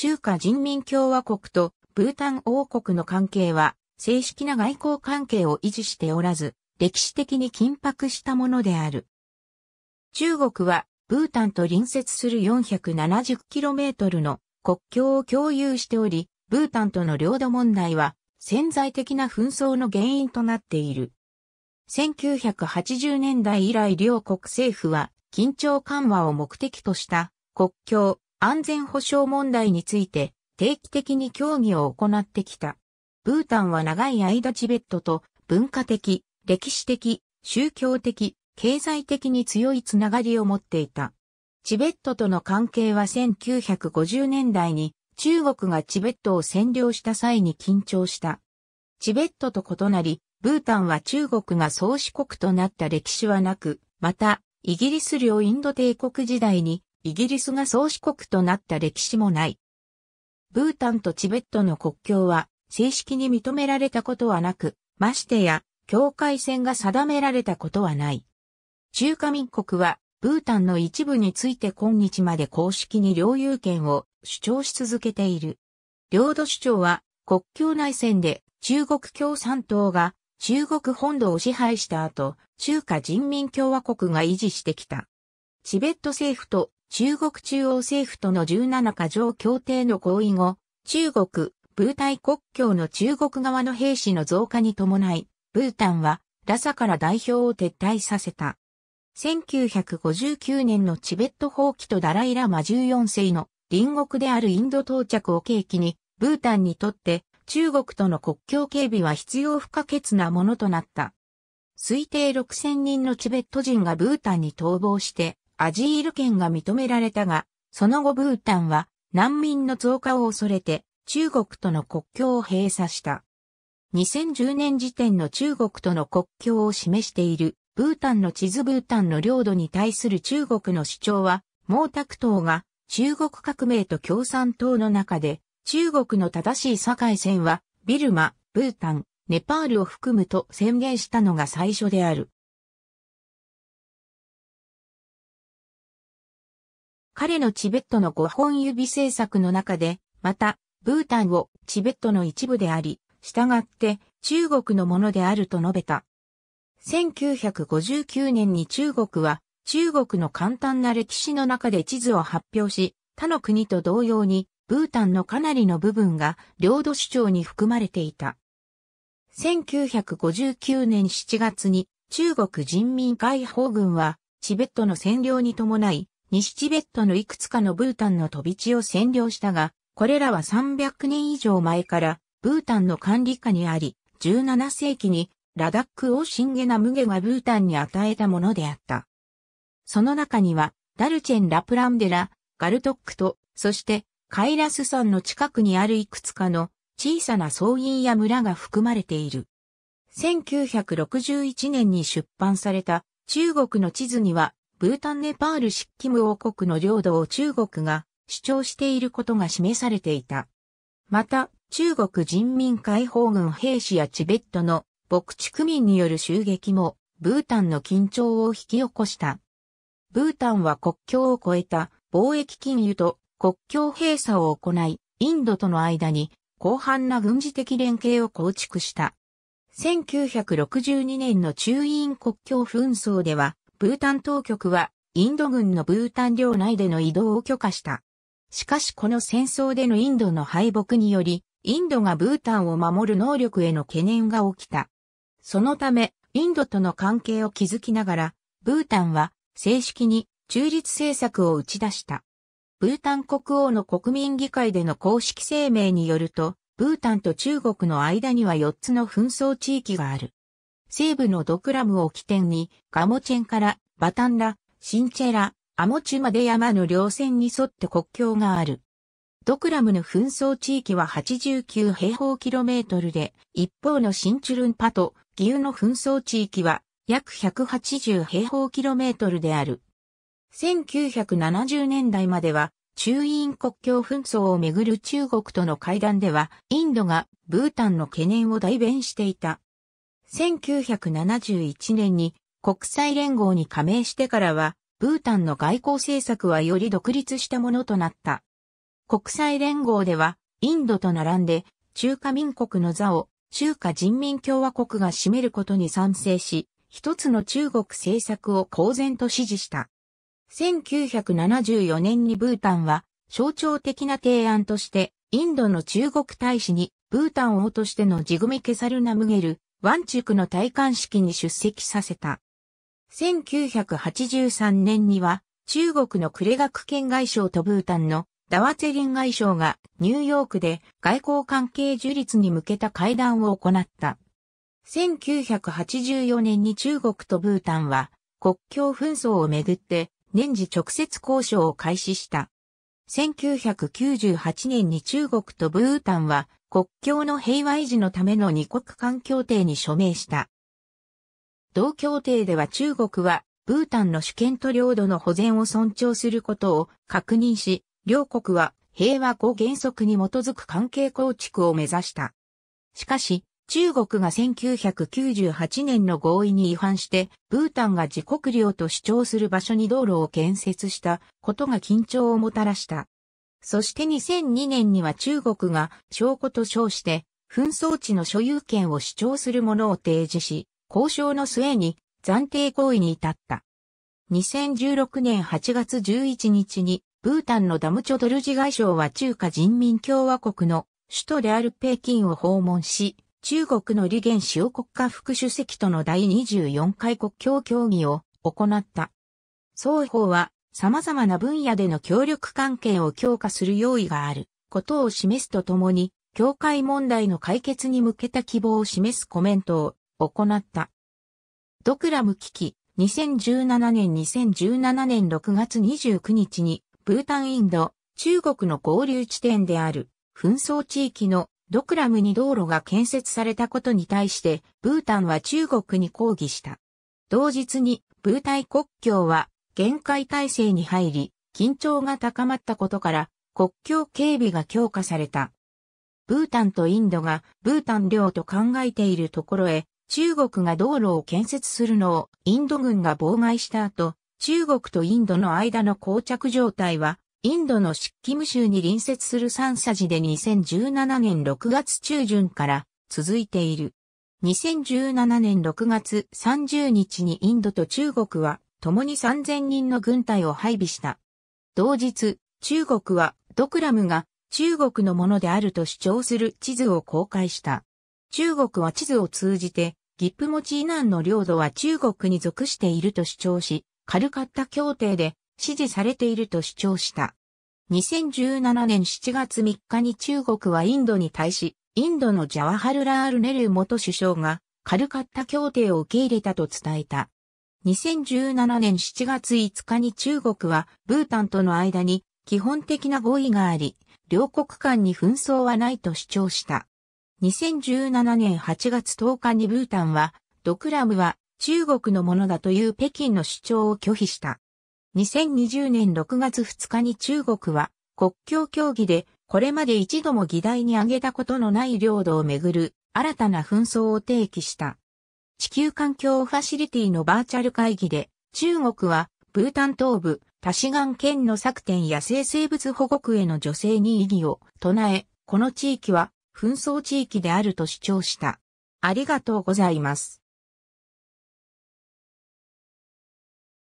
中華人民共和国とブータン王国の関係は正式な外交関係を維持しておらず、歴史的に緊迫したものである。中国はブータンと隣接する 470km の国境を共有しており、ブータンとの領土問題は潜在的な紛争の原因となっている。1980年代以来両国政府は緊張緩和を目的とした国境、安全保障問題について定期的に協議を行ってきた。ブータンは長い間チベットと文化的、歴史的、宗教的、経済的に強いつながりを持っていた。チベットとの関係は1950年代に中国がチベットを占領した際に緊張した。チベットと異なり、ブータンは中国が創始国となった歴史はなく、また、イギリス領インド帝国時代にイギリスが創始国となった歴史もない。ブータンとチベットの国境は正式に認められたことはなく、ましてや境界線が定められたことはない。中華民国はブータンの一部について今日まで公式に領有権を主張し続けている。領土主張は国境内戦で中国共産党が中国本土を支配した後、中華人民共和国が維持してきた。チベット政府と中国中央政府との17か条協定の合意後、中国、ブータイ国境の中国側の兵士の増加に伴い、ブータンはラサから代表を撤退させた。1959年のチベット放棄とダライラマ14世の隣国であるインド到着を契機に、ブータンにとって中国との国境警備は必要不可欠なものとなった。推定6000人のチベット人がブータンに逃亡して、アジール権が認められたが、その後ブータンは難民の増加を恐れて中国との国境を閉鎖した。2010年時点の中国との国境を示しているブータンの地図ブータンの領土に対する中国の主張は、毛沢東が中国革命と共産党の中で、中国の正しい境線は、ビルマ、ブータン、ネパールを含むと宣言したのが最初である。彼のチベットの5本指政策の中で、また、ブータンをチベットの一部であり、従って中国のものであると述べた。1959年に中国は中国の簡単な歴史の中で地図を発表し、他の国と同様にブータンのかなりの部分が領土主張に含まれていた。1959年7月に中国人民解放軍はチベットの占領に伴い西チベットのいくつかのブータンの飛び地を占領したが、これらは300年以上前からブータンの管理下にあり、17世紀にラダックをシンゲナムゲがブータンに与えたものであった。その中には、ダルチェン・ラプランデラ、ガルトックと、そしてカイラス山の近くにあるいくつかの小さな草原や村が含まれている。1961年に出版された中国の地図にはブータンネパールシッキム王国の領土を中国が主張していることが示されていた。また、中国人民解放軍兵士やチベットの牧畜民による襲撃も、ブータンの緊張を引き起こした。ブータンは国境を越えた貿易金融と国境閉鎖を行い、インドとの間に広範な軍事的連携を構築した。1962年の中印国境紛争では、ブータン当局はインド軍のブータン領内での移動を許可した。しかしこの戦争でのインドの敗北により、インドがブータンを守る能力への懸念が起きた。そのため、インドとの関係を築きながら、ブータンは正式に中立政策を打ち出した。ブータン国王の国民議会での公式声明によると、ブータンと中国の間には4つの紛争地域がある。西部のドクラムを起点に、ガモチェンからバタンラ、シンチェラ、アモチュまで山の稜線に沿って国境がある。ドクラムの紛争地域は89平方キロメートルで、一方のシンチュルンパと義勇の紛争地域は約180平方キロメートルである。1970年代までは、中印国境紛争をめぐる中国との会談では、インドがブータンの懸念を代弁していた。1971年に国際連合に加盟してからは、ブータンの外交政策はより独立したものとなった。国際連合では、インドと並んで、中華民国の座を中華人民共和国が占めることに賛成し、一つの中国政策を公然と支持した。1974年にブータンは象徴的な提案としてインドの中国大使にブータン王としてのジグミケサルナムゲルワンチュクの戴冠式に出席させた。1983年には、中国のクレガク県外相とブータンのダワツェリン外相がニューヨークで外交関係樹立に向けた会談を行った。1984年に中国とブータンは国境紛争をめぐって年次直接交渉を開始した。1998年に中国とブータンは国境の平和維持のための二国間協定に署名した。同協定では中国はブータンの主権と領土の保全を尊重することを確認し、両国は平和5原則に基づく関係構築を目指した。しかし、中国が1998年の合意に違反して、ブータンが自国領と主張する場所に道路を建設したことが緊張をもたらした。そして2002年には中国が証拠と称して、紛争地の所有権を主張するものを提示し、交渉の末に暫定行為に至った。2016年8月11日に、ブータンのダムチョドルジ外相は中華人民共和国の首都である北京を訪問し、中国の李元首国家副主席との第24回国境協議を行った。双方は様々な分野での協力関係を強化する用意があることを示すとともに、境界問題の解決に向けた希望を示すコメントを行った。ドクラム危機、2017年2017年6月29日に、ブータンインド、中国の合流地点である紛争地域のドクラムに道路が建設されたことに対して、ブータンは中国に抗議した。同日に、ブータイ国境は、限界体制に入り、緊張が高まったことから、国境警備が強化された。ブータンとインドが、ブータン領と考えているところへ、中国が道路を建設するのをインド軍が妨害した後、中国とインドの間の膠着状態はインドのシッキム州に隣接するサンサジで2017年6月中旬から続いている。2017年6月30日にインドと中国は共に3000人の軍隊を配備した。同日、中国はドクラムが中国のものであると主張する地図を公開した。中国は地図を通じて、ギップ持ち以南の領土は中国に属していると主張し、カルカッタ協定で支持されていると主張した。2017年7月3日に中国はインドに対し、インドのジャワハルラール・ネル元首相がカルカッタ協定を受け入れたと伝えた。2017年7月5日に中国はブータンとの間に基本的な合意があり、両国間に紛争はないと主張した。2017年8月10日にブータンは、ドクラムは中国のものだという北京の主張を拒否した。2020年6月2日に中国は国境協議でこれまで一度も議題に挙げたことのない領土をめぐる新たな紛争を提起した。地球環境ファシリティのバーチャル会議で中国はブータン東部タシガン県の作店。野生生物保護区への助成に異議を唱え、この地域は紛争地域であると主張した。ありがとうございます。